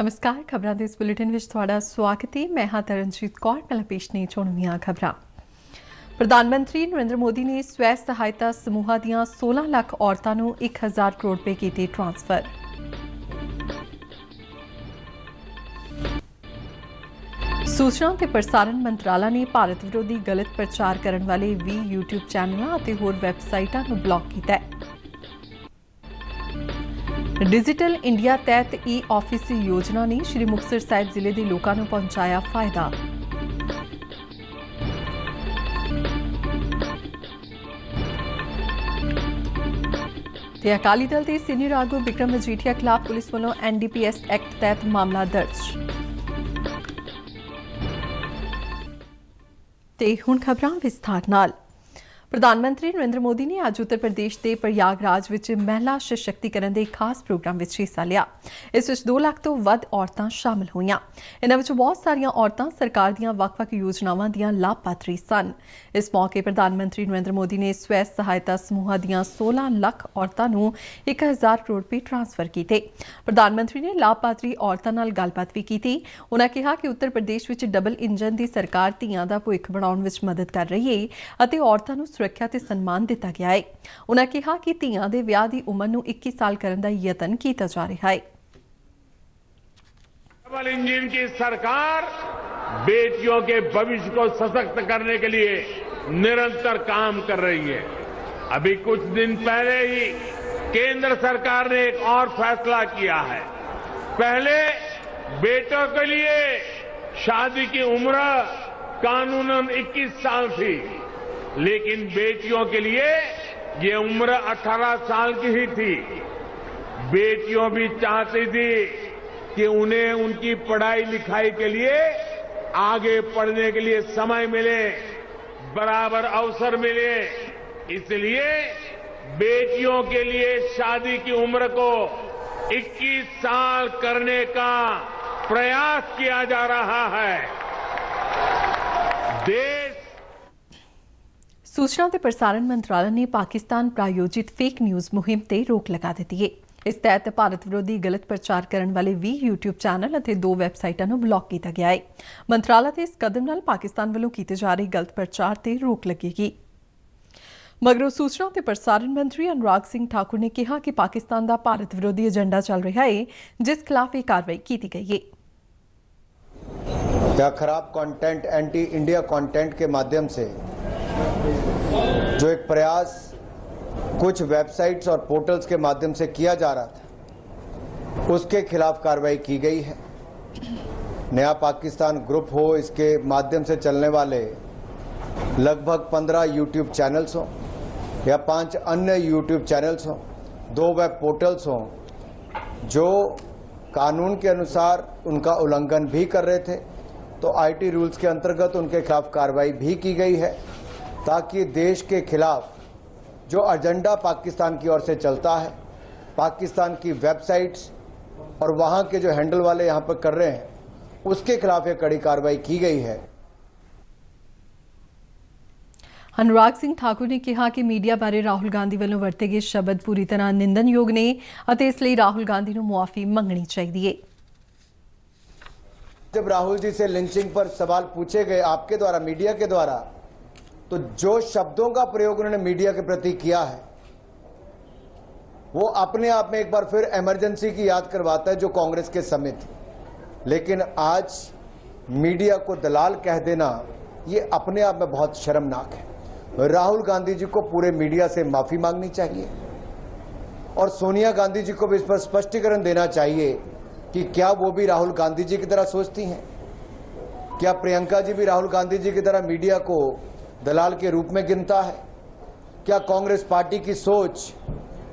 ਨਮਸਕਾਰ ਖਬਰਾਂ ਦੇ ਇਸ ਬੁਲੇਟਿਨ ਵਿੱਚ ਤੁਹਾਡਾ ਸਵਾਗਤ ਹੈ ਮੈਂ ਹਾਂ ਤਰਨਜੀਤ ਕੌਰ ਪਹਿਲਾਂ ਪੇਸ਼ ਨੇ ਚੁਣਵੀਆਂ ਖਬਰਾਂ ਪ੍ਰਧਾਨ ਮੰਤਰੀ ਨਰਿੰਦਰ ਮੋਦੀ ਨੇ ਸਵੈ ਸਹਾਇਤਾ ਸਮੂਹਾਂ ਦੀਆਂ 16 ਲੱਖ ਔਰਤਾਂ ਨੂੰ 1000 ਕਰੋੜ ਰੁਪਏ ਕੀਤੇ ਟ੍ਰਾਂਸਫਰ ਸੂਚਨਾ ਤੇ ਪ੍ਰਸਾਰਣ ਮੰਤਰਾਲਾ ਨੇ ਭਾਰਤ ਵਿਰੋਧੀ ਗਲਤ ਪ੍ਰਚਾਰ ਕਰਨ ਵਾਲੇ 20 YouTube ਚੈਨਲਾਂ ਅਤੇ ਹੋਰ ਵੈਬਸਾਈਟਾਂ ਨੂੰ ਬਲੌਕ ਕੀਤਾ ਹੈ ਡਿਜੀਟਲ ਇੰਡੀਆ ਤਹਿਤ ਈ ਆਫਿਸ ਯੋਜਨਾ ਨੇ ਸ਼੍ਰੀ ਮੁਕਤਸਰ ਸਾਹਿਬ ਜ਼ਿਲ੍ਹੇ ਦੇ ਲੋਕਾਂ ਨੂੰ ਪਹੁੰਚਾਇਆ ਫਾਇਦਾ ਤੇ ਅਕਾਲੀ ਦਲ ਦੇ ਸੀਨੀਅਰ ਆਗੂ ਵਿਕਰਮ ਮਜੀਠੀਆ ਖਿਲਾਫ ਪੁਲਿਸ ਵੱਲੋਂ ਐਨਡੀਪੀਐਸ ਐਕਟ ਤਹਿਤ ਮਾਮਲਾ ਦਰਜ ਤੇ ਹੁਣ ਖਬਰਾਂ ਵਿਸਥਾਰ ਨਾਲ ਪ੍ਰਧਾਨ ਮੰਤਰੀ ਨਰਿੰਦਰ ਮੋਦੀ ਨੇ ਅੱਜ ਉੱਤਰ ਪ੍ਰਦੇਸ਼ ਦੇ ਪ੍ਰਯਾਗਰਾਜ ਵਿੱਚ ਮਹਿਲਾ ਸਸ਼ਕਤੀਕਰਨ ਦੇ ਖਾਸ ਪ੍ਰੋਗਰਾਮ ਵਿੱਚ ਹਿੱਸਾ ਲਿਆ ਇਸ ਵਿੱਚ 2 ਲੱਖ ਤੋਂ ਵੱਧ ਔਰਤਾਂ ਸ਼ਾਮਲ ਹੋਈਆਂ ਇਹਨਾਂ ਵਿੱਚ ਬਹੁਤ ਸਾਰੀਆਂ ਔਰਤਾਂ ਸਰਕਾਰ ਦੀਆਂ ਵੱਖ-ਵੱਖ ਯੋਜਨਾਵਾਂ ਦੀਆਂ ਲਾਭਪਾਤਰੀ ਸਨ ਇਸ ਮੌਕੇ ਪ੍ਰਧਾਨ ਮੰਤਰੀ ਨਰਿੰਦਰ ਮੋਦੀ ਨੇ ਸਵੈ ਸਹਾਇਤਾ ਸਮੂਹਾਂ ਦੀਆਂ 16 ਲੱਖ ਔਰਤਾਂ ਨੂੰ 1000 ਕਰੋੜ ਰੁਪਏ ਟ੍ਰਾਂਸਫਰ ਕੀਤੇ ਪ੍ਰਧਾਨ ਮੰਤਰੀ ਨੇ ਲਾਭਪਾਤਰੀ ਔਰਤਾਂ ਨਾਲ ਗੱਲਬਾਤ ਵੀ ਕੀਤੀ ਉਹਨਾਂ ਕਿਹਾ ਕਿ ਉੱਤਰ ਪ੍ਰਦੇਸ਼ ਵਿੱਚ ਡਬਲ ਇੰਜਨ ਦੀ ਸਰਕਾਰ ਧੀਆਂ ਦਾ ਭੁੱਖ ਬਣਾਉਣ ਵਿੱਚ ਮਦਦ ਕਰ ਰਹੀ ਹੈ ਅਤੇ ਔਰਤਾਂ ਨੂੰ सुरक्षा से सम्मान दिता गया है उन्होंने कहा कि ਧੀਆਂ के विह की उम्र ਨੂੰ साल करने का यतन किया जा रहा है डबल इंजन की सरकार बेटियों के भविष्य को सशक्त करने के लिए निरंतर काम कर रही है अभी कुछ दिन पहले ही केंद्र सरकार ने एक और फैसला किया है पहले बेटों के लिए शादी की उम्र कानूनन 21 साल थी लेकिन बेटियों के लिए ये उम्र 18 साल की ही थी बेटियों भी चाहती थी कि उन्हें उनकी पढ़ाई लिखाई के लिए आगे पढ़ने के लिए समय मिले बराबर अवसर मिले इसलिए बेटियों के लिए शादी की उम्र को 21 साल करने का प्रयास किया जा रहा है देश ਸੂਚਨਾ ਤੇ ਪ੍ਰਸਾਰਣ ਮੰਤਰਾਲੇ ਨੇ ਪਾਕਿਸਤਾਨ ਪ੍ਰਾਯੋਜਿਤ ਫੇਕ ਨਿਊਜ਼ ਮੁਹਿੰਮ ਤੇ ਰੋਕ ਲਗਾ ਦਿੱਤੀ ਹੈ ਇਸ ਤਹਿਤ ਭਾਰਤ ਵਿਰੋਧੀ ਗਲਤ ਪ੍ਰਚਾਰ ਕਰਨ ਵਾਲੇ 20 YouTube ਚੈਨਲ ਅਤੇ ਦੋ ਵੈਬਸਾਈਟਾਂ ਨੂੰ ਬਲੌਕ ਕੀਤਾ ਗਿਆ ਹੈ ਮੰਤਰਾਲਾ ਤੇ ਇਸ ਕਦਮ ਨਾਲ ਪਾਕਿਸਤਾਨ ਵੱਲੋਂ ਕੀਤੇ ਜਾ ਰਹੇ ਗਲਤ ਪ੍ਰਚਾਰ ਤੇ ਰੋਕ ਲੱਗੇਗੀ ਮਗਰੋਂ ਸੂਚਨਾ ਤੇ ਪ੍ਰਸਾਰਣ ਮੰਤਰੀ ਅਨੁਰਾਗ ਸਿੰਘ ਠਾਕੁਰ ਨੇ ਕਿਹਾ ਕਿ ਪਾਕਿਸਤਾਨ ਦਾ ਭਾਰਤ ਵਿਰੋਧੀ ਏਜੰਡਾ ਚੱਲ ਰਿਹਾ ਹੈ ਜਿਸ ਖਿਲਾਫ ਇਹ ਕਾਰਵਾਈ ਕੀਤੀ ਗਈ ਹੈ ਕਿਆ ਖਰਾਬ ਕੰਟੈਂਟ ਐਂਟੀ ਇੰਡੀਆ ਕੰਟੈਂਟ के ਮਾਧਿਅਮ ਸੇ जो एक प्रयास कुछ वेबसाइट्स और पोर्टल्स के माध्यम से किया जा रहा था उसके खिलाफ कार्रवाई की गई है नया पाकिस्तान ग्रुप हो इसके माध्यम से चलने वाले लगभग पंद्रह यूट्यूब चैनल्स हों या पांच अन्य यूट्यूब चैनल्स हों दो वेब पोर्टल्स हों जो कानून के अनुसार उनका उल्लंघन भी कर रहे थे तो आईटी रूल्स के अंतर्गत उनके खिलाफ कार्रवाई भी की गई है ताकि देश के खिलाफ जो एजेंडा पाकिस्तान की ओर से चलता है पाकिस्तान की वेबसाइट्स और वहां के जो हैंडल वाले यहां पर कर रहे हैं उसके खिलाफ ये कड़ी कार्रवाई की गई है अनुराग सिंह ठाकुर ने कहा कि मीडिया बारे राहुल गांधी वालों वरते गए शब्द पूरी तरह निंदन योग ने इसलिए राहुल गांधी को मुआफी मंगनी चाहिए जब राहुल जी से लिंचिंग पर सवाल पूछे गए आपके द्वारा मीडिया के द्वारा तो जो शब्दों का प्रयोग उन्होंने मीडिया के प्रति किया है वो अपने आप में एक बार फिर इमरजेंसी की याद करवाता है जो कांग्रेस के समय थी लेकिन आज मीडिया को दलाल कह देना ये अपने आप में बहुत शर्मनाक है राहुल गांधी जी को पूरे मीडिया से माफी मांगनी चाहिए और सोनिया गांधी जी को भी इस पर स्पष्टीकरण देना चाहिए कि क्या वो भी राहुल गांधी जी की तरह सोचती हैं क्या प्रियंका जी भी राहुल गांधी जी की तरह मीडिया को दलाल के रूप में गिनता है क्या कांग्रेस पार्टी की सोच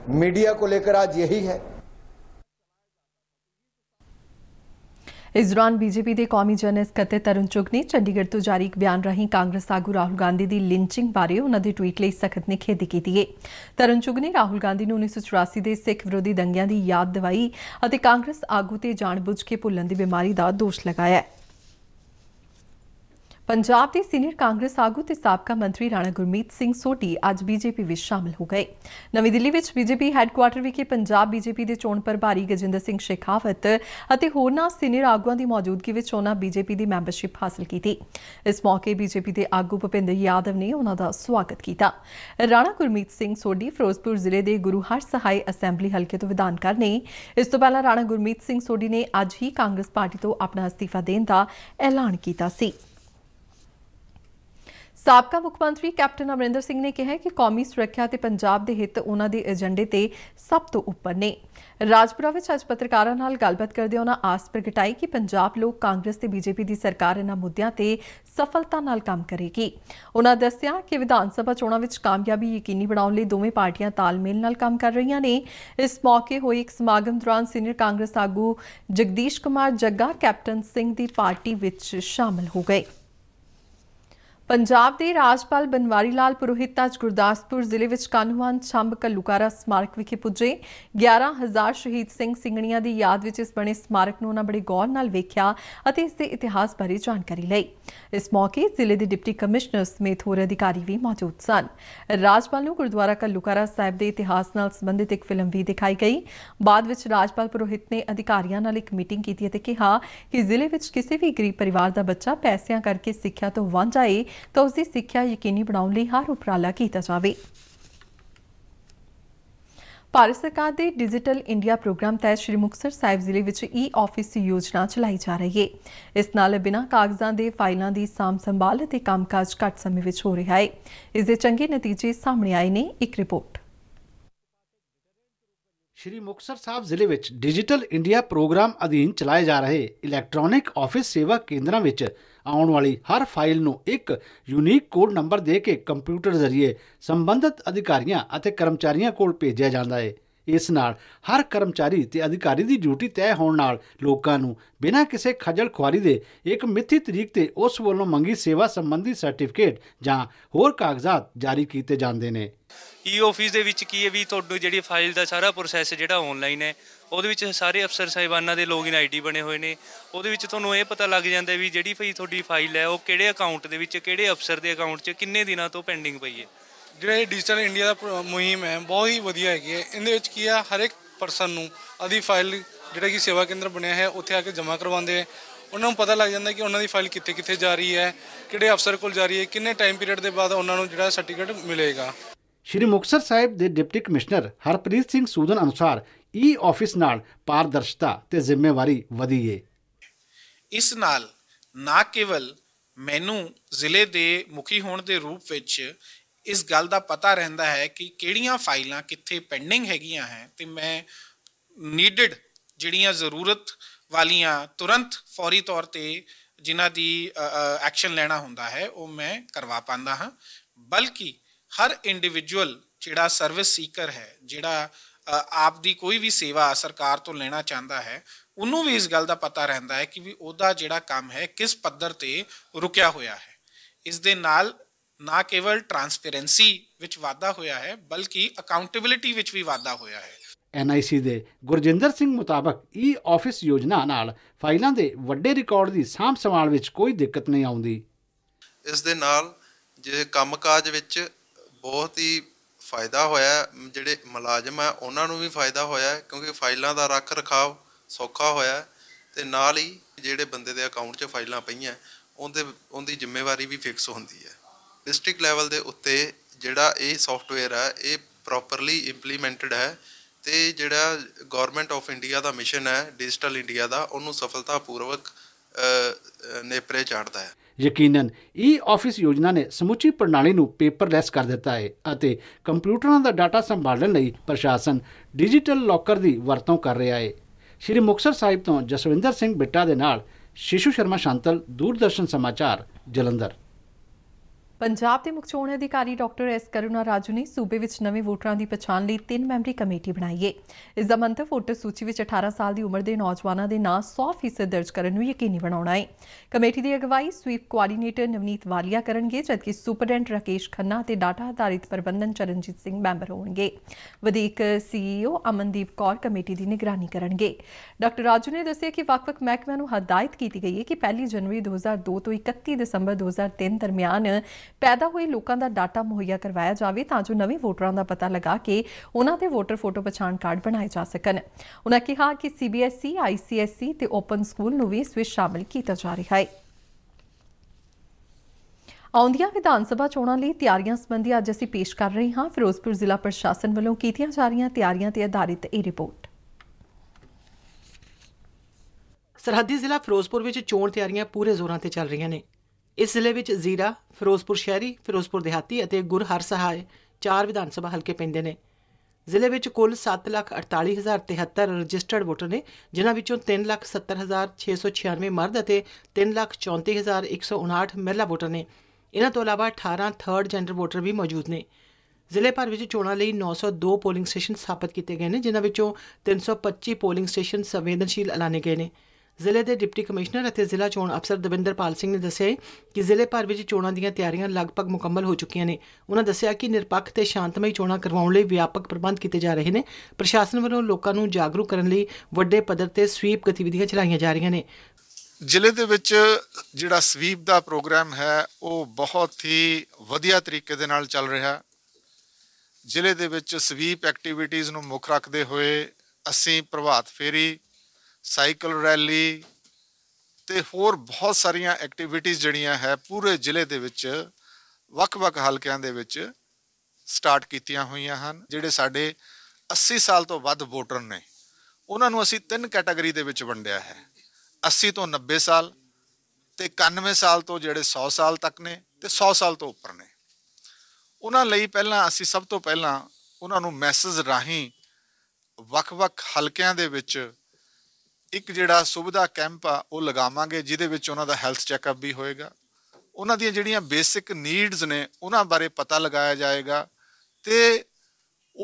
मीडिया को लेकर आज यही है ਇਸ ਦੌਰਾਨ ਬੀਜੇਪੀ ਦੇ ਕੌਮੀ ਜਨਰਲ ਸਕੱਤਰ ਤਰੁਣ ਚੁਗ ਨੇ ਚੰਡੀਗੜ੍ਹ ਤੋਂ ਜਾਰੀ ਇੱਕ ਬਿਆਨ ਰਾਹੀਂ ਕਾਂਗਰਸ ਆਗੂ ਰਾਹੁਲ ਗਾਂਧੀ ਦੀ ਲਿੰਚਿੰਗ ਬਾਰੇ ਉਹਨਾਂ ਦੇ ਟਵੀਟ ਲਈ ਸਖਤ ਨਿਖੇਧੀ ਕੀਤੀ ਹੈ। ਤਰੁਣ ਚੁਗ ਨੇ ਰਾਹੁਲ ਗਾਂਧੀ ਨੂੰ 1984 ਦੇ ਸਿੱਖ ਵਿਰੋਧੀ ਦੰਗਿਆਂ ਦੀ ਯਾਦ ਦਿਵਾਈ ਅਤੇ ਕਾਂਗਰਸ ਆਗੂ ਤੇ ਜਾਣਬੁੱਝ ਕੇ ਭੁੱਲਣ ਦੀ ਬਿਮਾਰੀ ਦਾ ਦੋਸ਼ ਲਗਾਇਆ ਹੈ। ਪੰਜਾਬ ਦੇ ਸੀਨੀਅਰ ਕਾਂਗਰਸ ਆਗੂ ਤੇ ਸਾਬਕਾ ਮੰਤਰੀ ਰਾਣਾ ਗੁਰਮੀਤ ਸਿੰਘ ਸੋਢੀ ਅੱਜ ਬੀਜੇਪੀ ਵਿੱਚ ਸ਼ਾਮਲ ਹੋ ਗਏ ਨਵੀਂ ਦਿੱਲੀ ਵਿੱਚ ਬੀਜੇਪੀ ਹੈੱਡਕੁਆਰਟਰ ਵਿਖੇ ਪੰਜਾਬ ਬੀਜੇਪੀ ਦੇ ਚੋਣ ਪ੍ਰਭਾਰੀ ਗਜਿੰਦਰ ਸਿੰਘ ਸ਼ੇਖਾਵਤ ਅਤੇ ਹੋਰਨਾਂ ਸੀਨੀਅਰ ਆਗੂਆਂ ਦੀ ਮੌਜੂਦਗੀ ਵਿੱਚ ਉਹਨਾਂ ਬੀਜੇਪੀ ਦੀ ਮੈਂਬਰਸ਼ਿਪ ਹਾਸਲ ਕੀਤੀ ਇਸ ਮੌਕੇ ਬੀਜੇਪੀ ਦੇ ਆਗੂ ਭਪਿੰਦਰ ਯਾਦਵ ਨੇ ਉਹਨਾਂ ਦਾ ਸਵਾਗਤ ਕੀਤਾ ਰਾਣਾ ਗੁਰਮੀਤ ਸਿੰਘ ਸੋਢੀ ਫਿਰੋਜ਼ਪੁਰ ਜ਼ਿਲ੍ਹੇ ਦੇ ਗੁਰੂ ਹਰ ਸਹਾਈ ਅਸੈਂਬਲੀ ਹਲਕੇ ਤੋਂ ਵਿਧਾਨਕਾਰ ਨੇ ਇਸ ਤੋਂ ਪਹਿਲਾਂ ਰਾਣਾ ਗੁਰਮੀਤ ਸਿੰਘ ਸੋਢੀ ਨੇ ਅੱਜ ਹੀ ਕਾਂਗਰਸ ਪਾਰਟੀ ਤੋਂ ਆਪਣਾ ਅਸਤੀਫਾ ਦੇਣ ਦਾ ਐਲਾਨ ਕੀਤਾ ਸੀ ਸਾਬਕਾ ਮੁੱਖ ਮੰਤਰੀ ਕੈਪਟਨ ਅਮਰਿੰਦਰ ਸਿੰਘ ਨੇ ਕਿਹਾ ਕਿ ਕੌਮੀ ਸੁਰੱਖਿਆ ਤੇ ਪੰਜਾਬ ਦੇ ਹਿੱਤ ਉਹਨਾਂ ਦੇ ਏਜੰਡੇ ਤੇ ਸਭ ਤੋਂ ਉੱਪਰ ਨੇ ਰਾਜਪੁਰਾ ਵਿੱਚ ਅੱਜ ਪੱਤਰਕਾਰਾਂ ਨਾਲ ਗੱਲਬਾਤ ਕਰਦੇ ਉਹਨਾਂ ਆਸ ਪ੍ਰਗਟਾਈ ਕਿ ਪੰਜਾਬ ਲੋਕ ਕਾਂਗਰਸ ਤੇ ਬੀਜੇਪੀ ਦੀ ਸਰਕਾਰ ਇਹਨਾਂ ਮੁੱਦਿਆਂ ਤੇ ਸਫਲਤਾ ਨਾਲ ਕੰਮ ਕਰੇਗੀ ਉਹਨਾਂ ਦੱਸਿਆ ਕਿ ਵਿਧਾਨ ਸਭਾ ਚੋਣਾਂ ਵਿੱਚ ਕਾਮਯਾਬੀ ਯਕੀਨੀ ਬਣਾਉਣ ਲਈ ਦੋਵੇਂ ਪਾਰਟੀਆਂ ਤਾਲਮੇਲ ਨਾਲ ਕੰਮ ਕਰ ਰਹੀਆਂ ਨੇ ਇਸ ਮੌਕੇ ਹੋਏ ਇੱਕ ਸਮਾਗਮ ਦੌਰਾਨ ਸੀਨੀਅਰ ਕਾਂਗਰਸ ਆਗੂ ਜਗਦੀਸ਼ ਕੁਮਾਰ ਜੱਗਾ ਕੈਪਟਨ ਸਿੰਘ ਦੀ ਪਾਰਟੀ ਵਿੱਚ ਸ਼ਾਮਲ ਹੋ ਗਏ ਪੰਜਾਬ ਦੇ ਰਾਜਪਾਲ ਬਨਵਾਰੀ ਲਾਲ ਪੁਰੋਹਿਤ ਅੱਜ ਗੁਰਦਾਸਪੁਰ ਜ਼ਿਲ੍ਹੇ ਵਿੱਚ ਕਾਨੂੰਨ ਛੰਬ ਕੱਲੂਕਾਰਾ ਸਮਾਰਕ ਵਿਖੇ ਪੁੱਜੇ 11000 ਸ਼ਹੀਦ ਸਿੰਘ ਸਿੰਘਣੀਆਂ ਦੀ ਯਾਦ ਵਿੱਚ ਇਸ ਬਣੇ ਸਮਾਰਕ ਨੂੰ ਉਹਨਾਂ ਬੜੇ ਗੌਰ ਨਾਲ ਵੇਖਿਆ ਅਤੇ ਇਸ ਦੇ ਇਤਿਹਾਸ ਬਾਰੇ ਜਾਣਕਾਰੀ ਲਈ ਇਸ ਮੌਕੇ ਜ਼ਿਲ੍ਹੇ ਦੇ ਡਿਪਟੀ ਕਮਿਸ਼ਨਰ ਸਮੇਤ ਹੋਰ ਅਧਿਕਾਰੀ ਵੀ ਮੌਜੂਦ ਸਨ ਰਾਜਪਾਲ ਨੂੰ ਗੁਰਦੁਆਰਾ ਕੱਲੂਕਾਰਾ ਸਾਹਿਬ ਦੇ ਇਤਿਹਾਸ ਨਾਲ ਸੰਬੰਧਿਤ ਇੱਕ ਫਿਲਮ ਵੀ ਦਿਖਾਈ ਗਈ ਬਾਅਦ ਵਿੱਚ ਰਾਜਪਾਲ ਪੁਰੋਹਿਤ ਨੇ ਅਧਿਕਾਰੀਆਂ ਨਾਲ ਇੱਕ ਮੀਟਿੰਗ ਕੀਤੀ ਅਤੇ ਕਿਹਾ ਕਿ ਜ਼ਿਲ੍ਹੇ ਵਿੱਚ ਕਿਸੇ ਵੀ ਗਰੀਬ ਪਰਿਵਾਰ ਦਾ ਬੱਚਾ ਪੈਸਿਆਂ ਕਰਕੇ ਸਿੱਖਿਆ ਤੋਂ ਵਾਂਝਾ ਹੈ ਤਾਂ ਉਸ ਦੀ ਸਿੱਖਿਆ ਯਕੀਨੀ ਬਣਾਉਣ ਲਈ ਹਰ ਉਪਰਾਲਾ ਕੀਤਾ ਜਾਵੇ ਭਾਰਤ ਸਰਕਾਰ ਦੇ ਡਿਜੀਟਲ ਇੰਡੀਆ ਪ੍ਰੋਗਰਾਮ ਤਹਿਤ ਸ਼੍ਰੀ ਮੁਕਤਸਰ ਸਾਹਿਬ ਜ਼ਿਲ੍ਹੇ ਵਿੱਚ ਈ ਆਫਿਸ ਯੋਜਨਾ ਚਲਾਈ ਜਾ ਰਹੀ ਹੈ ਇਸ ਨਾਲ ਬਿਨਾਂ ਕਾਗਜ਼ਾਂ ਦੇ ਫਾਈਲਾਂ ਦੀ ਸਾਮ ਸੰਭਾਲ ਅਤੇ ਕੰਮਕਾਜ ਘੱਟ ਸਮੇਂ ਵਿੱਚ ਹੋ ਰਿਹਾ ਹੈ ਇਸ ਦੇ ਚੰਗੇ ਨਤੀਜੇ ਸਾਹਮਣੇ ਆਏ ਨੇ ਇੱਕ ਰਿਪੋਰਟ ਸ਼੍ਰੀ ਮੁਕਸਰ ਸਾਹਿਬ ਜ਼ਿਲ੍ਹੇ ਵਿੱਚ ਡਿਜੀਟਲ ਇੰਡੀਆ ਪ੍ਰੋਗਰਾਮ ਅਧੀਨ ਚਲਾਏ ਜਾ ਰਹੇ ਇਲੈਕਟ੍ਰੋਨਿਕ ਆਫਿਸ ਸੇਵਾ ਕੇਂਦਰਾਂ ਵਿੱਚ ਆਉਣ ਵਾਲੀ ਹਰ ਫਾਈਲ ਨੂੰ ਇੱਕ ਯੂਨੀਕ ਕੋਡ ਨੰਬਰ ਦੇ ਕੇ ਕੰਪਿਊਟਰ ਜ਼ਰੀਏ ਸੰਬੰਧਿਤ ਅਧਿਕਾਰੀਆਂ ਅਤੇ ਕਰਮਚਾਰੀਆਂ ਕੋਲ ਭੇਜਿਆ ਜਾਂਦਾ ਹੈ ਇਸ ਨਾਲ ਹਰ ਕਰਮਚਾਰੀ ਤੇ ਅਧਿਕਾਰੀ ਦੀ ਡਿਊਟੀ ਤੈਅ ਹੋਣ ਨਾਲ ਲੋਕਾਂ ਨੂੰ ਬਿਨਾਂ ਕਿਸੇ ਖੱਜਲ ਖੁਆਰੀ ਦੇ ਇੱਕ ਮਿੱਥੀ ਤਰੀਕ ਤੇ ਉਸ ਵੱਲੋਂ ਮੰਗੀ ਸੇਵਾ ਸੰਬੰਧੀ ਸਰਟੀਫਿਕੇਟ ਜਾਂ ਹੋਰ ਕਾਗਜ਼ਾਤ ਜਾਰੀ ਕੀਤੇ ਜਾਂਦੇ ਨੇ ਈ ਆਫਿਸ ਦੇ ਵਿੱਚ ਕੀ ਹੈ ਵੀ ਤੁਹਾਡੀ ਜਿਹੜੀ ਫਾਈਲ ਦਾ ਸਾਰਾ ਪ੍ਰੋਸੈਸ ਜਿਹੜਾ ਆਨਲਾਈਨ ਹੈ ਉਹਦੇ ਵਿੱਚ ਸਾਰੇ ਅਫਸਰ ਸਾਹਿਬਾਨਾਂ ਦੇ ਲੌਗਇਨ ਆਈਡੀ ਬਣੇ ਹੋਏ ਨੇ ਉਹਦੇ ਵਿੱਚ ਤੁਹਾਨੂੰ ਇਹ ਪਤਾ ਲੱਗ ਜਾਂਦਾ ਵੀ ਜਿਹੜੀ ਫਾਈ ਤੁਹਾਡੀ ਫਾਈਲ ਹੈ ਉਹ ਕਿਹੜੇ ਅਕਾਊਂਟ ਦੇ ਵਿੱਚ ਕਿਹੜੇ ਅਫਸਰ ਦੇ ਅਕਾਊਂਟ 'ਚ ਕਿੰਨੇ ਦਿਨਾਂ ਤੋਂ ਪੈਂਡਿੰਗ ਪਈ ਹੈ ਜਿਹੜਾ ਇਹ ਡਿਜੀਟਲ ਇੰਡੀਆ ਦਾ ਮੁਹਿੰਮ ਹੈ ਬਹੁਤ ਹੀ ਵਧੀਆ ਹੈਗੀ ਹੈ ਇਹਦੇ ਵਿੱਚ ਕੀ ਆ ਹਰ ਇੱਕ ਪਰਸਨ ਨੂੰ ਆਦੀ ਫਾਈਲ ਜਿਹੜਾ ਕਿ ਸੇਵਾ ਕੇਂਦਰ ਬਣਿਆ ਹੈ ਉੱਥੇ ਆ ਕੇ ਜਮ੍ਹਾਂ ਕਰਵਾਉਂਦੇ ਉਹਨਾਂ ਨੂੰ ਪਤਾ ਲੱਗ ਜਾਂਦਾ ਕਿ ਉਹਨਾਂ ਦੀ ਫਾਈਲ ਕਿੱਥੇ ਕਿੱਥੇ ਜਾ ਰਹੀ ਹੈ ਕਿਹੜੇ ਅਫਸਰ ਕੋਲ ਜਾ ਰਹੀ ਹੈ ਕਿੰਨੇ ਟਾਈਮ ਪੀਰੀਅਡ ਦੇ ਬਾਅਦ ਉਹਨਾਂ ਨੂੰ ਜਿਹੜਾ ਸਰਟੀਫਿਕੇਟ ਮਿਲੇਗਾ ਸ਼੍ਰੀ ਮੁਕਸਰ ਸਾਹਿਬ ਦੇ ਡਿਪਟੀ ਕਮਿਸ਼ਨਰ ਹਰਪ੍ਰੀਤ ਸਿੰਘ ਸੂਦਨ ਅਨੁਸਾਰ ਈ e ਆਫਿਸ ਨਾਲ ਪਾਰਦਰਸ਼ਤਾ ਤੇ ਜ਼ਿੰਮੇਵਾਰੀ ਵਧੀ ਏ ਇਸ ਨਾਲ ਨਾ ਕੇਵਲ ਮੈਨੂੰ ਜ਼ਿਲ੍ਹੇ ਦੇ ਮੁਖੀ ਹੋਣ ਦੇ ਰੂਪ ਵਿੱਚ ਇਸ ਗੱਲ ਦਾ ਪਤਾ ਰਹਿੰਦਾ ਹੈ ਕਿ ਕਿਹੜੀਆਂ ਫਾਈਲਾਂ ਕਿੱਥੇ ਪੈਂਡਿੰਗ ਹੈਗੀਆਂ ਹੈ ਤੇ ਮੈਂ ਨੀਡਡ ਜਿਹੜੀਆਂ ਜ਼ਰੂਰਤ ਵਾਲੀਆਂ ਤੁਰੰਤ ਫੌਰੀ ਤੌਰ ਤੇ ਜਿਨ੍ਹਾਂ ਦੀ ਐਕਸ਼ਨ ਲੈਣਾ ਹੁੰਦਾ ਹੈ ਉਹ ਮੈਂ ਕਰਵਾ ਪਾਉਂਦਾ ਹਾਂ ਬਲਕਿ ਹਰ ਇੰਡੀਵਿਜੂਅਲ ਜਿਹੜਾ ਸਰਵਿਸ ਸੀਕਰ ਹੈ ਜਿਹੜਾ ਆਪ ਦੀ ਕੋਈ ਵੀ ਸੇਵਾ ਸਰਕਾਰ ਤੋਂ ਲੈਣਾ ਚਾਹੁੰਦਾ ਹੈ ਉਹਨੂੰ ਵੀ ਇਸ ਗੱਲ ਦਾ ਪਤਾ ਰਹਿੰਦਾ ਹੈ ਕਿ ਵੀ ਉਹਦਾ ਜਿਹੜਾ ਕੰਮ ਹੈ ਕਿਸ ਪੱਧਰ ਤੇ ਰੁਕਿਆ ਹੋਇਆ ਹੈ ਇਸ ਦੇ ਨਾਲ ਨਾ ਕੇਵਲ ਟਰਾਂਸਪੇਰੈਂਸੀ ਵਿੱਚ ਵਾਧਾ ਹੋਇਆ ਹੈ ਬਲਕਿ ਅਕਾਉਂਟੇਬਿਲਟੀ ਵਿੱਚ ਵੀ ਵਾਧਾ ਹੋਇਆ ਹੈ NIC ਦੇ ਗੁਰਜਿੰਦਰ ਸਿੰਘ ਮੁਤਾਬਕ ਈ ਆਫਿਸ ਯੋਜਨਾ ਨਾਲ ਫਾਈਲਾਂ ਦੇ ਵੱਡੇ ਰਿਕਾਰਡ ਦੀ ਸਾਂਭ ਸੰਭਾਲ ਵਿੱਚ ਕੋਈ ਦਿੱਕਤ ਨਹੀਂ ਆਉਂਦੀ ਇਸ ਦੇ ਨਾਲ ਜੇ ਕੰਮਕਾਜ ਵਿੱਚ ਬਹੁਤ ਹੀ ਫਾਇਦਾ ਹੋਇਆ ਜਿਹੜੇ ਮੁਲਾਜ਼ਮ ਆ ਉਹਨਾਂ ਨੂੰ ਵੀ ਫਾਇਦਾ ਹੋਇਆ ਕਿਉਂਕਿ ਫਾਈਲਾਂ ਦਾ ਰੱਖ ਰਖਾਵ ਸੌਖਾ ਹੋਇਆ ਤੇ ਨਾਲ ਹੀ ਜਿਹੜੇ ਬੰਦੇ ਦੇ ਅਕਾਊਂਟ 'ਚ ਫਾਈਲਾਂ ਪਈਆਂ ਉਹਦੇ ਉਹਦੀ ਜ਼ਿੰਮੇਵਾਰੀ ਵੀ ਫਿਕਸ ਹੁੰਦੀ ਹੈ ਡਿਸਟ੍ਰਿਕਟ ਲੈਵਲ ਦੇ ਉੱਤੇ ਜਿਹੜਾ ਇਹ ਸੌਫਟਵੇਅਰ ਆ ਇਹ ਪ੍ਰੋਪਰਲੀ ਇੰਪਲੀਮੈਂਟਡ ਹੈ ਤੇ ਜਿਹੜਾ ਗਵਰਨਮੈਂਟ ਆਫ ਇੰਡੀਆ ਦਾ ਮਿਸ਼ਨ ਹੈ ਡਿਜੀਟਲ ਇੰਡੀਆ ਦਾ ਉਹਨੂੰ ਸਫਲਤਾਪੂਰਵਕ ਨੇਪਰੇ ਚਾੜਦਾ ਹੈ ਯਕੀਨਨ ਈ ਆਫਿਸ ਯੋਜਨਾ ਨੇ ਸਮੁੱਚੀ ਪ੍ਰਣਾਲੀ ਨੂੰ ਪੇਪਰਲੈਸ ਕਰ ਦਿੱਤਾ ਹੈ ਅਤੇ ਕੰਪਿਊਟਰਾਂ ਦਾ ਡਾਟਾ ਸੰਭਾਲਣ ਲਈ ਪ੍ਰਸ਼ਾਸਨ ਡਿਜੀਟਲ ਲੋਕਰ ਦੀ ਵਰਤੋਂ ਕਰ ਰਿਹਾ ਹੈ ਸ਼੍ਰੀ ਮੁਕਸਰ ਸਾਹਿਬ ਤੋਂ ਜਸਵਿੰਦਰ ਸਿੰਘ ਬਿੱਟਾ ਦੇ ਨਾਲ ਸ਼ਿਸ਼ੂ ਸ਼ਰਮਾ ਸ਼ਾਂਤਲ ਦੂਰਦਰਸ਼ਨ ਸਮਾਚਾਰ ਜਲੰਧਰ ਪੰਜਾਬ ਦੇ ਮੁੱਖ ਚੋਣ ਅਧਿਕਾਰੀ ਡਾਕਟਰ ਐਸ ਕਰੁਣਾ ਰਾਜੂ ਨੇ ਸੂਬੇ ਵਿੱਚ ਨਵੇਂ ਵੋਟਰਾਂ ਦੀ ਪਛਾਣ ਲਈ ਤਿੰਨ ਮੈਂਬਰੀ ਕਮੇਟੀ ਬਣਾਈ ਹੈ ਇਸ ਦਾ ਮੰਤਵ ਵੋਟਰ ਸੂਚੀ ਵਿੱਚ 18 ਸਾਲ ਦੀ ਉਮਰ ਦੇ ਨੌਜਵਾਨਾਂ ਦੇ ਨਾਂ 100% ਦਰਜ ਕਰਨ ਨੂੰ ਯਕੀਨੀ ਬਣਾਉਣਾ ਹੈ ਕਮੇਟੀ ਦੀ ਅਗਵਾਈ ਸਵੀਪ ਕੋਆਰਡੀਨੇਟਰ ਨਵਨੀਤ ਵਾਲੀਆ ਕਰਨਗੇ ਜਦਕਿ ਸੁਪਰਡੈਂਟ ਰਕੇਸ਼ ਖੰਨਾ ਤੇ ਡਾਟਾ ਆਧਾਰਿਤ ਪ੍ਰਬੰਧਨ ਚਰਨਜੀਤ ਸਿੰਘ ਮੈਂਬਰ ਹੋਣਗੇ ਵਧੀਕ ਸੀਈਓ ਅਮਨਦੀਪ ਕੌਰ ਕਮੇਟੀ ਦੀ ਨਿਗਰਾਨੀ ਕਰਨਗੇ ਡਾਕਟਰ ਰਾਜੂ ਨੇ ਦੱਸਿਆ ਕਿ ਵੱਖ-ਵੱਖ ਨੂੰ ਹਦਾਇਤ ਕੀਤੀ ਗਈ ਹੈ ਕਿ 1 ਜਨਵਰੀ 2002 ਤੋਂ 31 ਦਸੰਬਰ 2003 ਦਰਮਿਆਨ ਪੈਦਾ ਹੋਏ ਲੋਕਾਂ ਦਾ ਡਾਟਾ ਮੁਹੱਈਆ ਕਰਵਾਇਆ ਜਾਵੇ ਤਾਂ ਜੋ ਨਵੇਂ ਵੋਟਰਾਂ ਦਾ ਪਤਾ ਲਗਾ ਕੇ ਉਹਨਾਂ ਦੇ ਵੋਟਰ ਫੋਟੋ ਪਛਾਣ ਕਾਰਡ ਬਣਾਏ ਜਾ ਸਕਣ ਉਹਨਾਂ ਕਿਹਾ ਕਿ ਸੀਬੀਐਸਈ ਆਈਸੀਐਸਈ e, e ਤੇ ਓਪਨ ਸਕੂਲ ਨੂੰ ਵੀ ਇਸ ਵਿੱਚ ਸ਼ਾਮਲ ਕੀਤਾ ਜਾ ਰਿਹਾ ਹੈ ਆਉਂਦੀਆਂ ਵਿਧਾਨ ਸਭਾ ਚੋਣਾਂ ਲਈ ਤਿਆਰੀਆਂ ਸੰਬੰਧੀ ਅੱਜ ਅਸੀਂ ਪੇਸ਼ ਕਰ ਰਹੇ ਹਾਂ ਫਿਰੋਜ਼ਪੁਰ ਜ਼ਿਲ੍ਹਾ ਪ੍ਰਸ਼ਾਸਨ ਵੱਲੋਂ ਕੀਤੀਆਂ ਜਾ ਰਹੀਆਂ ਤਿਆਰੀਆਂ ਤੇ ਆਧਾਰਿਤ ਇਹ ਰਿਪੋਰਟ ਸਰਹੱਦੀ ਜ਼ਿਲ੍ਹਾ ਫਿਰੋਜ਼ਪੁਰ ਵਿੱਚ ਚੋਣ ਤਿਆਰੀਆਂ ਪੂਰੇ ਜ਼ੋਰਾਂ ਤੇ ਚੱਲ ਰਹੀਆਂ ਨੇ ਇਸ ਜ਼ਿਲ੍ਹੇ ਵਿੱਚ ਜ਼ੀਰਾ ਫਿਰੋਜ਼ਪੁਰ ਸ਼ਹਿਰੀ ਫਿਰੋਜ਼ਪੁਰ ਦਿਹਾਤੀ ਅਤੇ ਗੁਰਹਰ ਸਹਾਇ ਚਾਰ ਵਿਧਾਨ ਸਭਾ ਹਲਕੇ ਪੈਂਦੇ ਨੇ ਜ਼ਿਲ੍ਹੇ ਵਿੱਚ ਕੁੱਲ 748073 ਰਜਿਸਟਰਡ ਵੋਟਰ ਨੇ ਜਿਨ੍ਹਾਂ ਵਿੱਚੋਂ 370696 ਮਰਦ ਅਤੇ 334159 ਮਹਿਲਾ ਵੋਟਰ ਨੇ ਇਹਨਾਂ ਤੋਂ ਇਲਾਵਾ 18 ਥਰਡ ਜੈਂਡਰ ਵੋਟਰ ਵੀ ਮੌਜੂਦ ਨੇ ਜ਼ਿਲ੍ਹੇ ਭਰ ਵਿੱਚ ਚੋਣਾਂ ਲਈ 902 ਪੋਲਿੰਗ ਸਟੇਸ਼ਨ ਸਥਾਪਿਤ ਕੀਤੇ ਗਏ ਨੇ ਜਿਨ੍ਹਾਂ ਵਿੱਚੋਂ 325 ਪੋਲਿੰਗ ਸਟੇਸ਼ਨ ਸੰਵੇਦਨਸ਼ੀਲ ਐਲਾਨੇ ਗਏ ਨੇ ਜ਼ਿਲ੍ਹੇ ਦੇ ਡਿਪਟੀ ਕਮਿਸ਼ਨਰ ਅਤੇ ਜ਼ਿਲ੍ਹਾ ਚੋਣ ਅਫਸਰ ਦਵਿੰਦਰਪਾਲ ਸਿੰਘ ਨੇ ਦੱਸਿਆ ਕਿ ਜ਼ਿਲ੍ਹੇ ਭਰ ਵਿੱਚ ਚੋਣਾਂ ਦੀਆਂ ਤਿਆਰੀਆਂ ਲਗਭਗ ਮੁਕੰਮਲ ਹੋ ਚੁੱਕੀਆਂ ਨੇ ਉਹਨਾਂ ਦੱਸਿਆ ਕਿ ਨਿਰਪੱਖ ਤੇ ਸ਼ਾਂਤਮਈ ਚੋਣਾਂ ਕਰਵਾਉਣ ਲਈ ਵਿਆਪਕ ਪ੍ਰਬੰਧ ਕੀਤੇ ਜਾ ਰਹੇ ਨੇ ਪ੍ਰਸ਼ਾਸਨ ਵੱਲੋਂ ਲੋਕਾਂ ਨੂੰ ਜਾਗਰੂਕ ਕਰਨ ਲਈ ਵੱਡੇ ਪੱਧਰ ਤੇ ਸਵੀਪ ਗਤੀਵਿਧੀਆਂ ਚਲਾਈਆਂ ਜਾ ਰਹੀਆਂ ਨੇ ਜ਼ਿਲ੍ਹੇ ਦੇ ਵਿੱਚ ਜਿਹੜਾ ਸਵੀਪ ਦਾ ਪ੍ਰੋਗਰਾਮ ਹੈ ਉਹ ਬਹੁਤ ਹੀ ਵਧੀਆ ਤਰੀਕੇ ਦੇ ਨਾਲ ਚੱਲ ਰਿਹਾ ਜ਼ਿਲ੍ਹੇ ਦੇ ਵਿੱਚ ਸਵੀਪ ਐਕਟੀਵਿਟੀਆਂ ਨੂੰ ਮੁੱਖ ਰੱਖਦੇ ਹੋਏ ਅਸੀਂ ਪ੍ਰਭਾਤ ਫੇਰੀ ਸਾਈਕਲ ਰੈਲੀ ਤੇ ਹੋਰ ਬਹੁਤ ਸਾਰੀਆਂ ਐਕਟੀਵਿਟੀਜ਼ ਜਿਹੜੀਆਂ ਹੈ ਪੂਰੇ ਜ਼ਿਲ੍ਹੇ ਦੇ ਵਿੱਚ ਵੱਖ-ਵੱਖ ਹਲਕਿਆਂ ਦੇ ਵਿੱਚ ਸਟਾਰਟ ਕੀਤੀਆਂ ਹੋਈਆਂ ਹਨ ਜਿਹੜੇ ਸਾਡੇ 80 ਸਾਲ ਤੋਂ ਵੱਧ ਵੋਟਰ ਨੇ ਉਹਨਾਂ ਨੂੰ ਅਸੀਂ ਤਿੰਨ ਕੈਟਾਗਰੀ ਦੇ ਵਿੱਚ ਵੰਡਿਆ ਹੈ 80 ਤੋਂ 90 ਸਾਲ ਤੇ 91 ਸਾਲ ਤੋਂ ਜਿਹੜੇ 100 ਸਾਲ ਤੱਕ ਨੇ ਤੇ 100 ਸਾਲ ਤੋਂ ਉੱਪਰ ਨੇ ਉਹਨਾਂ ਲਈ ਪਹਿਲਾਂ ਅਸੀਂ ਸਭ ਤੋਂ ਪਹਿਲਾਂ ਉਹਨਾਂ ਨੂੰ ਮੈਸੇਜ ਰਾਹੀਂ ਵੱਖ-ਵੱਖ ਹਲਕਿਆਂ ਦੇ ਵਿੱਚ ਇੱਕ ਜਿਹੜਾ ਸੁਵਿਧਾ ਕੈਂਪ ਆ ਉਹ ਲਗਾਵਾਂਗੇ ਜਿਹਦੇ ਵਿੱਚ ਉਹਨਾਂ ਦਾ ਹੈਲਥ ਚੈੱਕਅਪ ਵੀ ਹੋਏਗਾ ਉਹਨਾਂ ਦੀਆਂ ਜਿਹੜੀਆਂ ਬੇਸਿਕ ਨੀਡਸ ਨੇ ਉਹਨਾਂ ਬਾਰੇ ਪਤਾ ਲਗਾਇਆ ਜਾਏਗਾ ਤੇ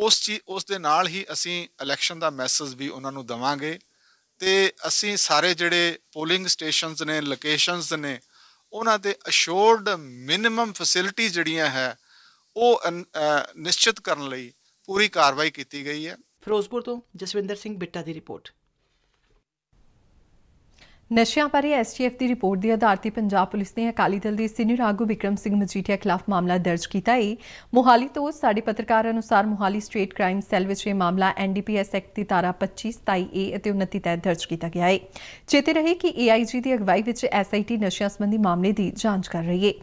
ਉਸ ਚੀਜ਼ ਉਸ ਦੇ ਨਾਲ ਹੀ ਅਸੀਂ ਇਲੈਕਸ਼ਨ ਦਾ ਮੈਸੇਜ ਵੀ ਉਹਨਾਂ ਨੂੰ ਦਵਾਂਗੇ ਤੇ ਅਸੀਂ ਸਾਰੇ ਜਿਹੜੇ ਪੋਲਿੰਗ ਸਟੇਸ਼ਨਸ ਨੇ ਲੋਕੇਸ਼ਨਸ ਨੇ ਉਹਨਾਂ ਤੇ ਅਸ਼ੋਰਡ ਮਿਨਿਮਮ ਫੈਸਿਲਿਟੀ ਜਿਹੜੀਆਂ ਹੈ ਉਹ ਨਿਸ਼ਚਿਤ ਕਰਨ ਲਈ ਪੂਰੀ ਕਾਰਵਾਈ ਕੀਤੀ ਗਈ ਹੈ ਫਿਰੋਜ਼ਪੁਰ ਤੋਂ ਜਸਵਿੰਦਰ ਸਿੰਘ ਬਿੱਟਾ ਦੀ ਰਿਪੋਰਟ ਨਸ਼ਿਆਂ ਬਾਰੇ ਐਸਟੀਐਫ ਦੀ ਰਿਪੋਰਟ ਦੇ ਆਧਾਰ ਤੇ ਪੰਜਾਬ ਪੁਲਿਸ ਨੇ ਅਕਾਲੀ ਦਲ ਦੇ ਸੀਨੀਅਰ ਆਗੂ ਵਿਕਰਮ ਸਿੰਘ ਮਜੀਠੀਆ ਖਿਲਾਫ ਮਾਮਲਾ ਦਰਜ ਕੀਤਾ ਹੈ ਮੋਹਾਲੀ ਤੋਂ ਸਾਡੇ ਪੱਤਰਕਾਰ ਅਨੁਸਾਰ ਮੋਹਾਲੀ ਸਟੇਟ ਕ੍ਰਾਈਮ ਸੈੱਲ ਵਿੱਚ ਇਹ ਮਾਮਲਾ ਐਨਡੀਪੀਐਸ ਐਕਟ ਦੀ ਧਾਰਾ 25 27A ਅਤੇ 29 ਤਹਿਤ ਦਰਜ ਕੀਤਾ ਗਿਆ ਹੈ ਚੇਤੇ ਰਹੇ ਕਿ ਏਆਈਜੀ ਦੀ ਅਗਵਾਈ ਵਿੱਚ ਐਸਆਈਟੀ ਨਸ਼ਿਆਂ ਸੰਬੰਧੀ ਮਾਮਲੇ ਦੀ ਜਾਂਚ ਕਰ ਰਹੀ ਹੈ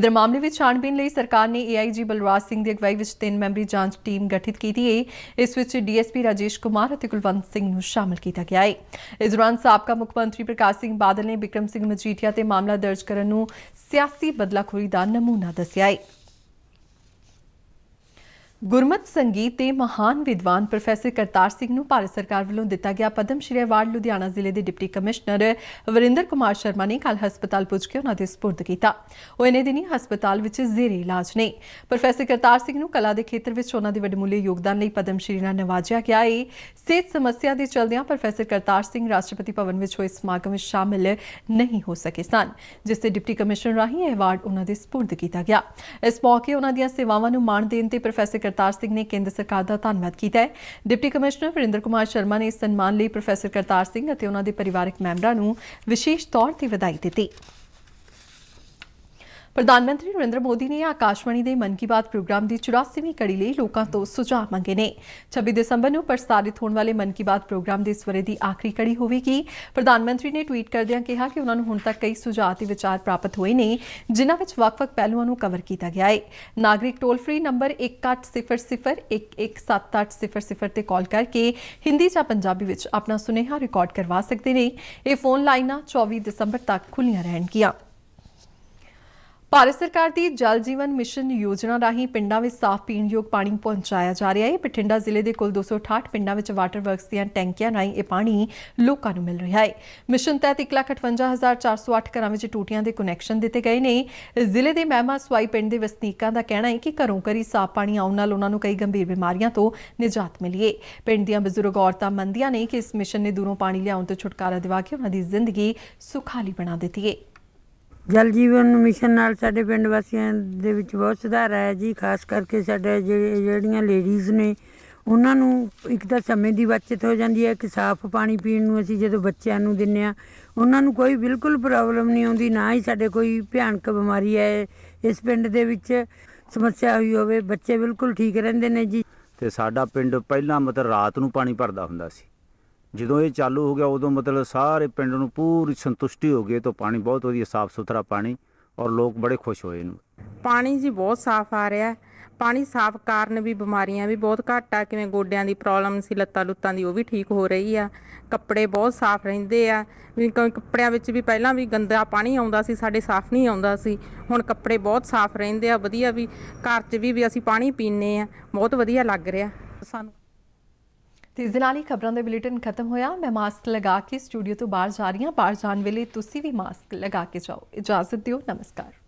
ਇਧਰ ਮਾਮਲੇ ਵਿੱਚ ਛਾਣਬੀਨ ਲਈ ਸਰਕਾਰ ਨੇ ਏਆਈਜੀ ਬਲਰਾਜ ਸਿੰਘ ਦੀ ਅਗਵਾਈ ਵਿੱਚ ਤਿੰਨ ਮੈਂਬਰੀ ਜਾਂਚ ਟੀਮ ਗਠਿਤ ਕੀਤੀ ਹੈ ਇਸ ਵਿੱਚ ਡੀਐਸਪੀ ਰਾਜੇਸ਼ ਕੁਮਾਰ ਅਤੇ ਕੁਲਵੰਤ ਸਿੰਘ ਨੂੰ ਸ਼ਾਮਲ ਕੀਤਾ ਗਿਆ ਹੈ ਇਸ ਦੌਰਾਨ ਸਾਬਕਾ ਮੁੱਖ ਮੰਤਰੀ ਪ੍ਰਕਾਸ਼ ਪ੍ਰਕਾਸ਼ ਸਿੰਘ ਬਾਦਲ ਨੇ ਵਿਕਰਮ ਸਿੰਘ ਮਜੀਠੀਆ ਤੇ ਮਾਮਲਾ ਦਰਜ ਕਰਨ ਨੂੰ ਸਿਆਸੀ ਬਦਲਾਖੋਰੀ ਦਾ ਨਮੂਨਾ ਦੱਸਿਆ ਹੈ ਗੁਰਮਤ ਸੰਗੀਤ ਦੇ ਮਹਾਨ ਵਿਦਵਾਨ ਪ੍ਰੋਫੈਸਰ ਕਰਤਾਰ ਸਿੰਘ ਨੂੰ ਭਾਰਤ ਸਰਕਾਰ ਵੱਲੋਂ ਦਿੱਤਾ ਗਿਆ ਪਦਮ ਸ਼੍ਰੀ ਅਵਾਰਡ ਲੁਧਿਆਣਾ ਜ਼ਿਲ੍ਹੇ ਦੇ ਡਿਪਟੀ ਕਮਿਸ਼ਨਰ ਵਰਿੰਦਰ ਕੁਮਾਰ ਸ਼ਰਮਾ ਨੇ ਕੱਲ ਹਸਪਤਾਲ ਪੁੱਜ ਕੇ ਉਹਨਾਂ ਦੇ ਸਪੁਰਦ ਕੀਤਾ ਉਹ ਇਹਨੇ ਦਿਨੀ ਹਸਪਤਾਲ ਵਿੱਚ ਜ਼ੇਰੇ ਇਲਾਜ ਨੇ ਪ੍ਰੋਫੈਸਰ ਕਰਤਾਰ ਸਿੰਘ ਨੂੰ ਕਲਾ ਦੇ ਖੇਤਰ ਵਿੱਚ ਉਹਨਾਂ ਦੇ ਮੁੱਲੇ ਯੋਗਦਾਨ ਲਈ ਪਦਮ ਸ਼੍ਰੀ ਨਾਲ ਨਵਾਜਿਆ ਗਿਆ ਹੈ ਸਿਹਤ ਸਮੱਸਿਆ ਦੇ ਚਲਦਿਆਂ ਪ੍ਰੋਫੈਸਰ ਕਰਤਾਰ ਸਿੰਘ ਰਾਸ਼ਟਰਪਤੀ ਭਵਨ ਵਿੱਚ ਹੋਏ ਸਮਾਗਮ ਵਿੱਚ ਸ਼ਾਮਿਲ ਨਹੀਂ ਹੋ ਸਕੇ ਸਨ ਜਿਸ ਤੇ ਡਿਪਟੀ ਕਮਿਸ਼ਨਰ ਰਾਹੀਂ ਇਹ ਅਵਾਰਡ ਉਹਨਾਂ ਦੇ ਸਪੁਰਦ ਕੀਤਾ ਗਿਆ ਇਸ ਮੌਕੇ ਉਹਨਾਂ ਦੀਆਂ ਸੇਵਾਵਾਂ ਨੂੰ ਮਾਣ ਦੇਣ ਤੇ ਪ੍ਰੋਫੈਸਰ ਕਰਤਾਰ ਸਿੰਘ ਨੇ ਕੇਂਦਰ ਸਰਕਾਰ ਦਾ ਧੰਨਵਾਦ ਕੀਤਾ ਹੈ ਡਿਪਟੀ ਕਮਿਸ਼ਨਰ ਵਰਿੰਦਰ ਕੁਮਾਰ ਸ਼ਰਮਾ ਨੇ ਇਸ ਸਨਮਾਨ ਲਈ ਪ੍ਰੋਫੈਸਰ ਕਰਤਾਰ ਸਿੰਘ ਅਤੇ ਉਹਨਾਂ ਦੇ ਪਰਿਵਾਰਕ ਮੈਂਬਰਾਂ ਨੂੰ ਵਿਸ਼ੇਸ਼ ਤੌਰ ਤੇ ਵਧਾਈ ਦਿੱਤੀ ਪ੍ਰਧਾਨ ਮੰਤਰੀ ਨਰਿੰਦਰ ਮੋਦੀ ਨੇ ਆਕਾਸ਼ਵਾਣੀ ਦੇ ਮਨ ਕੀ ਬਾਤ ਪ੍ਰੋਗਰਾਮ ਦੀ 84ਵੀਂ ਕੜੀ ਲਈ ਲੋਕਾਂ ਤੋਂ ਸੁਝਾਅ ਮੰਗੇ ਨੇ 26 ਦਸੰਬਰ ਨੂੰ ਪ੍ਰਸਾਰਿਤ ਹੋਣ ਵਾਲੇ ਮਨ ਕੀ ਬਾਤ ਪ੍ਰੋਗਰਾਮ ਦੇ ਸਵਰੇ ਦੀ ਆਖਰੀ ਕੜੀ ਹੋਵੇਗੀ ਪ੍ਰਧਾਨ ਮੰਤਰੀ ਨੇ ਟਵੀਟ ਕਰਦਿਆਂ ਕਿਹਾ ਕਿ ਉਹਨਾਂ ਨੂੰ ਹੁਣ ਤੱਕ ਕਈ ਸੁਝਾਅ ਤੇ ਵਿਚਾਰ ਪ੍ਰਾਪਤ ਹੋਏ ਨੇ ਜਿਨ੍ਹਾਂ ਵਿੱਚ ਵੱਖ-ਵੱਖ ਪਹਿਲੂਆਂ ਨੂੰ ਕਵਰ ਕੀਤਾ ਗਿਆ ਹੈ ਨਾਗਰਿਕ ਟੋਲ ਫ੍ਰੀ ਨੰਬਰ 1800117800 ਤੇ ਕਾਲ ਕਰਕੇ ਹਿੰਦੀ ਜਾਂ ਪੰਜਾਬੀ ਵਿੱਚ ਆਪਣਾ ਸੁਨੇਹਾ ਰਿਕਾਰਡ ਕਰਵਾ ਸਕਦੇ ਨੇ ਇਹ ਫੋਨ ਲਾਈਨਾਂ 24 ਦਸੰਬਰ ਤੱਕ ਖੁੱਲੀਆਂ ਰਹਿਣਗੀਆਂ ਭਾਰਤ ਸਰਕਾਰ ਦੀ ਜਲ ਜੀਵਨ ਮਿਸ਼ਨ ਯੋਜਨਾ ਰਾਹੀਂ ਪਿੰਡਾਂ ਵਿੱਚ ਸਾਫ਼ ਪੀਣ ਯੋਗ ਪਾਣੀ ਪਹੁੰਚਾਇਆ ਜਾ ਰਿਹਾ ਹੈ ਪਠਿੰਡਾ ਜ਼ਿਲ੍ਹੇ ਦੇ ਕੁੱਲ 268 ਪਿੰਡਾਂ ਵਿੱਚ ਵਾਟਰ ਵਰਕਸ ਦੀਆਂ ਟੈਂਕੀਆਂ ਰਾਹੀਂ ਇਹ ਪਾਣੀ ਲੋਕਾਂ ਨੂੰ ਮਿਲ ਰਿਹਾ ਹੈ ਮਿਸ਼ਨ ਤਹਿਤ 158408 ਘਰਾਂ ਵਿੱਚ ਟੂਟੀਆਂ ਦੇ ਕਨੈਕਸ਼ਨ ਦਿੱਤੇ ਗਏ ਨੇ ਜ਼ਿਲ੍ਹੇ ਦੇ ਮਹਿਮਾ ਸਵਾਈ ਪਿੰਡ ਦੇ ਵਸਨੀਕਾਂ ਦਾ ਕਹਿਣਾ ਹੈ ਕਿ ਘਰੋਂ ਘਰੀ ਸਾਫ਼ ਪਾਣੀ ਆਉਣ ਨਾਲ ਉਹਨਾਂ ਨੂੰ ਕਈ ਗੰਭੀਰ ਬਿਮਾਰੀਆਂ ਤੋਂ ਨਿਜਾਤ ਮਿਲੀ ਹੈ ਪਿੰਡ ਦੀਆਂ ਬਜ਼ੁਰਗ ਔਰਤਾਂ ਮੰਨਦੀਆਂ ਨੇ ਕਿ ਇਸ ਮਿਸ਼ਨ ਨੇ ਦੂਰੋਂ ਪਾਣੀ ਲਿਆਉਣ ਤੋਂ ਛੁਟਕਾਰਾ ਦਿਵਾ ਕੇ ਉਹਨਾਂ ਦੀ ਜ਼ਿੰਦਗੀ ਸੁਖਾਲੀ ਬਣਾ ਦਿੱਤੀ ਹੈ ਜਲ ਜੀਵਨ ਮਿਸ਼ਨ ਨਾਲ ਸਾਡੇ ਪਿੰਡ ਵਾਸੀਆਂ ਦੇ ਵਿੱਚ ਬਹੁਤ ਸੁਧਾਰ ਆਇਆ ਜੀ ਖਾਸ ਕਰਕੇ ਸਾਡੇ ਜਿਹੜੀਆਂ ਲੇਡੀਜ਼ ਨੇ ਉਹਨਾਂ ਨੂੰ ਇੱਕ ਤਾਂ ਸਮੇਂ ਦੀ ਬਚਤ ਹੋ ਜਾਂਦੀ ਹੈ ਕਿ ਸਾਫ਼ ਪਾਣੀ ਪੀਣ ਨੂੰ ਅਸੀਂ ਜਦੋਂ ਬੱਚਿਆਂ ਨੂੰ ਦਿੰਨੇ ਆ ਉਹਨਾਂ ਨੂੰ ਕੋਈ ਬਿਲਕੁਲ ਪ੍ਰੋਬਲਮ ਨਹੀਂ ਆਉਂਦੀ ਨਾ ਹੀ ਸਾਡੇ ਕੋਈ ਭਿਆਨਕ ਬਿਮਾਰੀ ਹੈ ਇਸ ਪਿੰਡ ਦੇ ਵਿੱਚ ਸਮੱਸਿਆ ਹੋਈ ਹੋਵੇ ਬੱਚੇ ਬਿਲਕੁਲ ਠੀਕ ਰਹਿੰਦੇ ਨੇ ਜੀ ਤੇ ਸਾਡਾ ਪਿੰਡ ਪਹਿਲਾਂ ਮਤਲਬ ਰਾਤ ਨੂੰ ਪਾਣੀ ਭਰਦਾ ਹੁੰਦਾ ਸੀ ਜਦੋਂ ਇਹ ਚਾਲੂ ਹੋ ਗਿਆ ਉਦੋਂ ਮਤਲਬ ਸਾਰੇ ਪਿੰਡ ਨੂੰ ਪੂਰੀ ਸੰਤੁਸ਼ਟੀ ਹੋ ਗਈ ਤਾਂ ਪਾਣੀ ਬਹੁਤ ਵਧੀਆ ਸਾਫ਼ ਸੁਥਰਾ ਪਾਣੀ ਔਰ ਲੋਕ ਬੜੇ ਖੁਸ਼ ਹੋਏ ਇਹਨੂੰ ਪਾਣੀ ਜੀ ਬਹੁਤ ਸਾਫ਼ ਆ ਰਿਹਾ ਪਾਣੀ ਸਾਫ਼ ਕਾਰਨ ਵੀ ਬਿਮਾਰੀਆਂ ਵੀ ਬਹੁਤ ਘੱਟ ਆ ਕਿਵੇਂ ਗੋਡਿਆਂ ਦੀ ਪ੍ਰੋਬਲਮ ਸੀ ਲੱਤਾਂ ਲੁੱਤਾਂ ਦੀ ਉਹ ਵੀ ਠੀਕ ਹੋ ਰਹੀ ਆ ਕੱਪੜੇ ਬਹੁਤ ਸਾਫ਼ ਰਹਿੰਦੇ ਆ ਕਿਉਂਕਿ ਕੱਪੜਿਆਂ ਵਿੱਚ ਵੀ ਪਹਿਲਾਂ ਵੀ ਗੰਦਾ ਪਾਣੀ ਆਉਂਦਾ ਸੀ ਸਾਡੇ ਸਾਫ਼ ਨਹੀਂ ਆਉਂਦਾ ਸੀ ਹੁਣ ਕੱਪੜੇ ਬਹੁਤ ਸਾਫ਼ ਰਹਿੰਦੇ ਆ ਵਧੀਆ ਵੀ ਘਰ 'ਚ ਵੀ ਵੀ ਅਸੀਂ ਪਾਣੀ ਪੀਨੇ ਆ ਬਹੁਤ ਵਧੀਆ ਲੱਗ ਰਿਹਾ ਸਾਨੂੰ ਤੇ ਇਸ ਦੇ ਨਾਲ ਹੀ ਖਬਰਾਂ ਦਾ ਬੁਲੇਟਿਨ ਖਤਮ ਹੋਇਆ ਮੈਂ ਮਾਸਕ ਲਗਾ ਕੇ ਸਟੂਡੀਓ ਤੋਂ ਬਾਹਰ ਜਾ ਰਹੀ ਹਾਂ ਬਾਹਰ ਜਾਣ ਵੇਲੇ ਤੁਸੀਂ ਵੀ ਮਾਸਕ ਲਗਾ ਕੇ ਜਾਓ ਇਜਾਜ਼ਤ ਦਿਓ ਨਮਸਕਾਰ